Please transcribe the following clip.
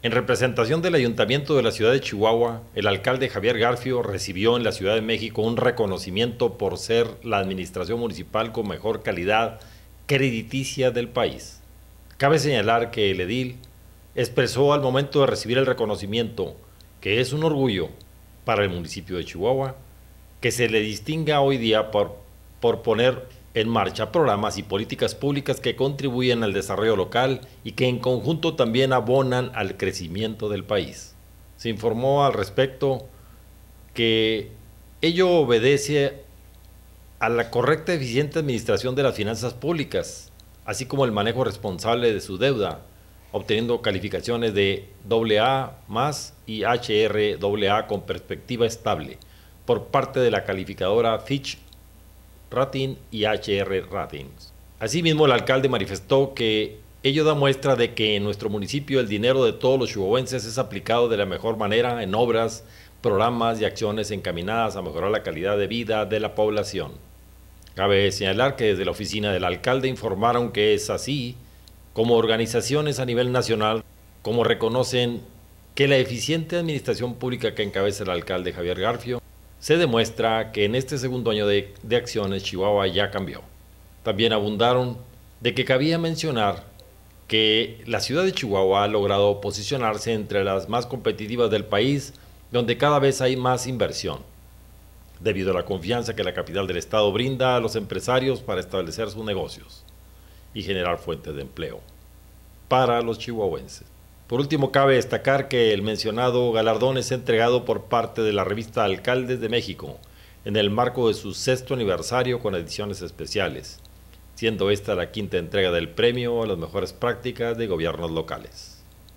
En representación del Ayuntamiento de la Ciudad de Chihuahua, el alcalde Javier Garfio recibió en la Ciudad de México un reconocimiento por ser la administración municipal con mejor calidad crediticia del país. Cabe señalar que el edil expresó al momento de recibir el reconocimiento que es un orgullo para el municipio de Chihuahua que se le distinga hoy día por, por poner en marcha programas y políticas públicas que contribuyen al desarrollo local y que en conjunto también abonan al crecimiento del país. Se informó al respecto que ello obedece a la correcta y eficiente administración de las finanzas públicas, así como el manejo responsable de su deuda, obteniendo calificaciones de AA y HRAA con perspectiva estable por parte de la calificadora Fitch Ratin y HR Ratings. Asimismo, el alcalde manifestó que ello da muestra de que en nuestro municipio el dinero de todos los chihuahuenses es aplicado de la mejor manera en obras, programas y acciones encaminadas a mejorar la calidad de vida de la población. Cabe señalar que desde la oficina del alcalde informaron que es así como organizaciones a nivel nacional, como reconocen que la eficiente administración pública que encabeza el alcalde Javier Garfio se demuestra que en este segundo año de, de acciones Chihuahua ya cambió. También abundaron de que cabía mencionar que la ciudad de Chihuahua ha logrado posicionarse entre las más competitivas del país, donde cada vez hay más inversión. Debido a la confianza que la capital del estado brinda a los empresarios para establecer sus negocios y generar fuentes de empleo para los chihuahuenses. Por último, cabe destacar que el mencionado galardón es entregado por parte de la revista Alcaldes de México en el marco de su sexto aniversario con ediciones especiales, siendo esta la quinta entrega del premio a las mejores prácticas de gobiernos locales.